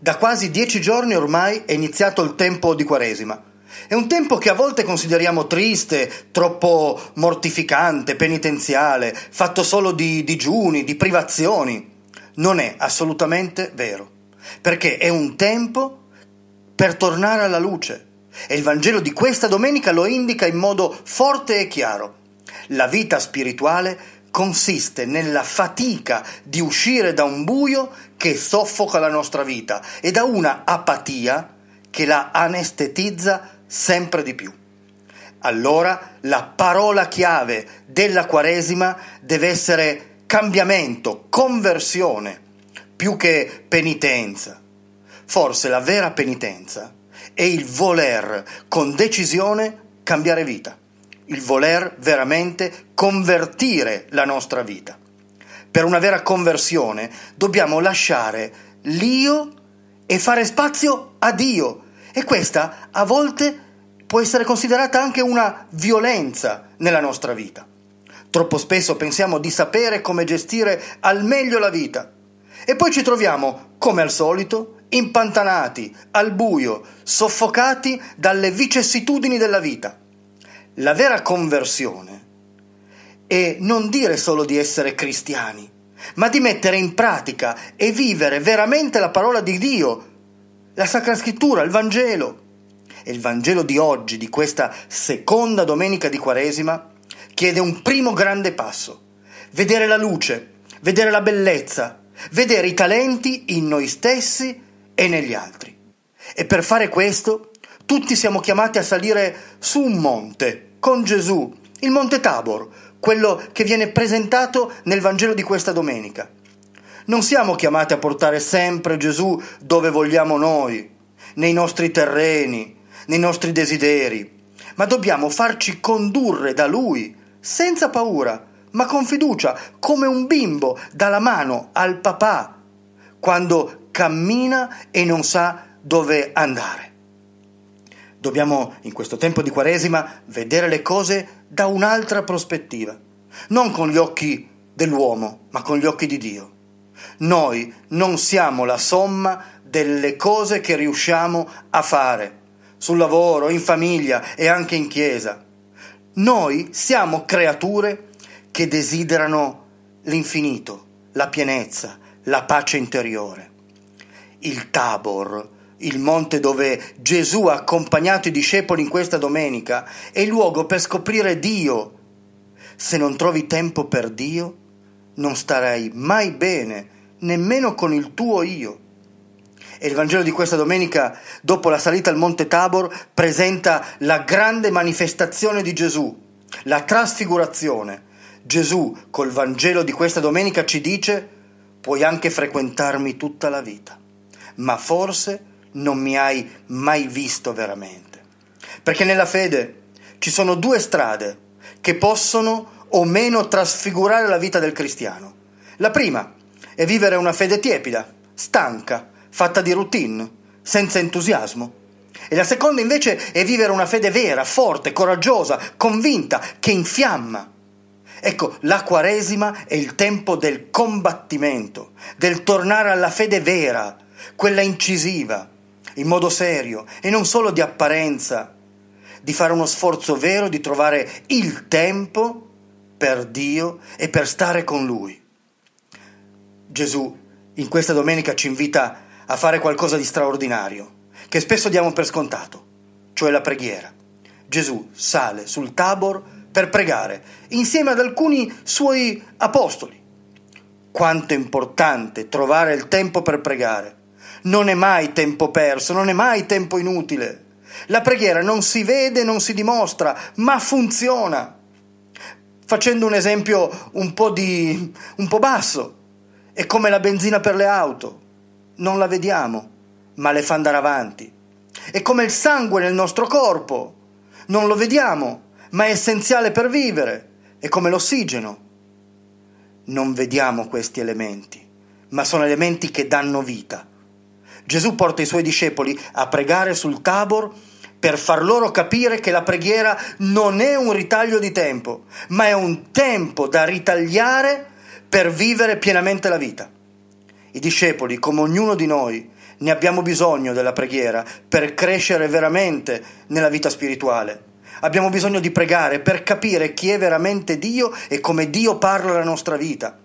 Da quasi dieci giorni ormai è iniziato il tempo di Quaresima. È un tempo che a volte consideriamo triste, troppo mortificante, penitenziale, fatto solo di digiuni, di privazioni. Non è assolutamente vero, perché è un tempo per tornare alla luce. E il Vangelo di questa domenica lo indica in modo forte e chiaro. La vita spirituale consiste nella fatica di uscire da un buio che soffoca la nostra vita e da una apatia che la anestetizza sempre di più. Allora la parola chiave della Quaresima deve essere cambiamento, conversione, più che penitenza. Forse la vera penitenza è il voler con decisione cambiare vita il voler veramente convertire la nostra vita. Per una vera conversione dobbiamo lasciare l'io e fare spazio a Dio. E questa a volte può essere considerata anche una violenza nella nostra vita. Troppo spesso pensiamo di sapere come gestire al meglio la vita e poi ci troviamo, come al solito, impantanati, al buio, soffocati dalle vicissitudini della vita. La vera conversione è non dire solo di essere cristiani, ma di mettere in pratica e vivere veramente la parola di Dio, la Sacra Scrittura, il Vangelo. E il Vangelo di oggi, di questa seconda domenica di Quaresima, chiede un primo grande passo, vedere la luce, vedere la bellezza, vedere i talenti in noi stessi e negli altri. E per fare questo tutti siamo chiamati a salire su un monte, con Gesù, il Monte Tabor, quello che viene presentato nel Vangelo di questa domenica. Non siamo chiamati a portare sempre Gesù dove vogliamo noi, nei nostri terreni, nei nostri desideri, ma dobbiamo farci condurre da Lui, senza paura, ma con fiducia, come un bimbo dalla mano al papà, quando cammina e non sa dove andare. Dobbiamo, in questo tempo di Quaresima, vedere le cose da un'altra prospettiva, non con gli occhi dell'uomo, ma con gli occhi di Dio. Noi non siamo la somma delle cose che riusciamo a fare, sul lavoro, in famiglia e anche in chiesa. Noi siamo creature che desiderano l'infinito, la pienezza, la pace interiore. Il Tabor il monte dove Gesù ha accompagnato i discepoli in questa domenica, è il luogo per scoprire Dio. Se non trovi tempo per Dio, non starai mai bene, nemmeno con il tuo io. E il Vangelo di questa domenica, dopo la salita al monte Tabor, presenta la grande manifestazione di Gesù, la trasfigurazione. Gesù, col Vangelo di questa domenica, ci dice, puoi anche frequentarmi tutta la vita, ma forse non mi hai mai visto veramente. Perché nella fede ci sono due strade che possono o meno trasfigurare la vita del cristiano. La prima è vivere una fede tiepida, stanca, fatta di routine, senza entusiasmo. E la seconda invece è vivere una fede vera, forte, coraggiosa, convinta, che infiamma. Ecco, la Quaresima è il tempo del combattimento, del tornare alla fede vera, quella incisiva, in modo serio e non solo di apparenza, di fare uno sforzo vero di trovare il tempo per Dio e per stare con Lui. Gesù in questa domenica ci invita a fare qualcosa di straordinario, che spesso diamo per scontato, cioè la preghiera. Gesù sale sul tabor per pregare insieme ad alcuni suoi apostoli. Quanto è importante trovare il tempo per pregare. Non è mai tempo perso, non è mai tempo inutile. La preghiera non si vede, non si dimostra, ma funziona. Facendo un esempio un po, di, un po basso, è come la benzina per le auto. Non la vediamo, ma le fa andare avanti. È come il sangue nel nostro corpo. Non lo vediamo, ma è essenziale per vivere. È come l'ossigeno. Non vediamo questi elementi, ma sono elementi che danno vita Gesù porta i suoi discepoli a pregare sul Tabor per far loro capire che la preghiera non è un ritaglio di tempo, ma è un tempo da ritagliare per vivere pienamente la vita. I discepoli, come ognuno di noi, ne abbiamo bisogno della preghiera per crescere veramente nella vita spirituale. Abbiamo bisogno di pregare per capire chi è veramente Dio e come Dio parla la nostra vita.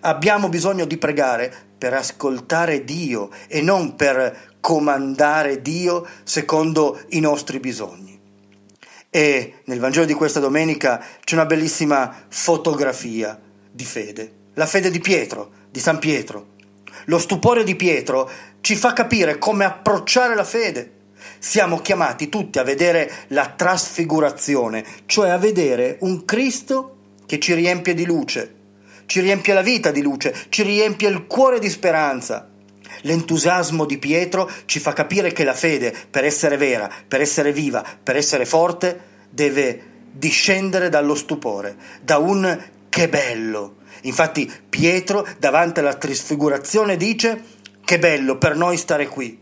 Abbiamo bisogno di pregare per ascoltare Dio e non per comandare Dio secondo i nostri bisogni. E nel Vangelo di questa domenica c'è una bellissima fotografia di fede, la fede di Pietro, di San Pietro. Lo stupore di Pietro ci fa capire come approcciare la fede. Siamo chiamati tutti a vedere la trasfigurazione, cioè a vedere un Cristo che ci riempie di luce, ci riempie la vita di luce, ci riempie il cuore di speranza. L'entusiasmo di Pietro ci fa capire che la fede, per essere vera, per essere viva, per essere forte, deve discendere dallo stupore, da un che bello. Infatti Pietro, davanti alla trasfigurazione, dice che bello per noi stare qui.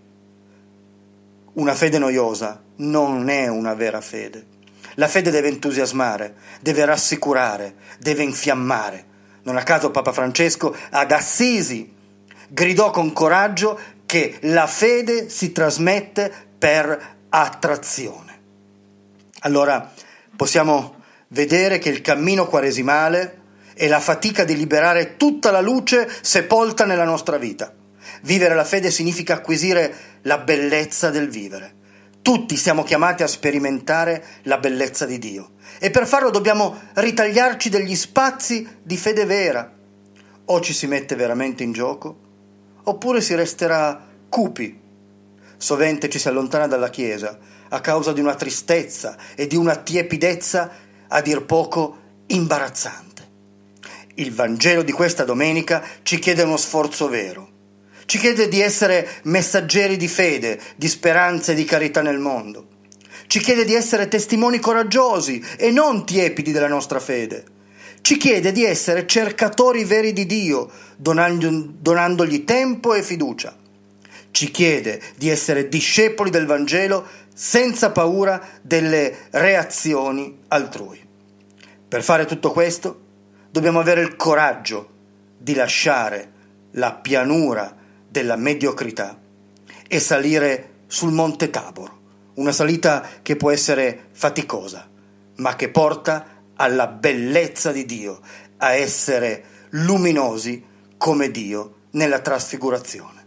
Una fede noiosa non è una vera fede. La fede deve entusiasmare, deve rassicurare, deve infiammare. Non a caso Papa Francesco ad Assisi gridò con coraggio che la fede si trasmette per attrazione. Allora possiamo vedere che il cammino quaresimale è la fatica di liberare tutta la luce sepolta nella nostra vita. Vivere la fede significa acquisire la bellezza del vivere tutti siamo chiamati a sperimentare la bellezza di Dio e per farlo dobbiamo ritagliarci degli spazi di fede vera. O ci si mette veramente in gioco, oppure si resterà cupi. Sovente ci si allontana dalla Chiesa a causa di una tristezza e di una tiepidezza a dir poco imbarazzante. Il Vangelo di questa domenica ci chiede uno sforzo vero ci chiede di essere messaggeri di fede, di speranza e di carità nel mondo. Ci chiede di essere testimoni coraggiosi e non tiepidi della nostra fede. Ci chiede di essere cercatori veri di Dio, donandogli tempo e fiducia. Ci chiede di essere discepoli del Vangelo senza paura delle reazioni altrui. Per fare tutto questo dobbiamo avere il coraggio di lasciare la pianura della mediocrità e salire sul monte Tabor, una salita che può essere faticosa, ma che porta alla bellezza di Dio, a essere luminosi come Dio nella trasfigurazione.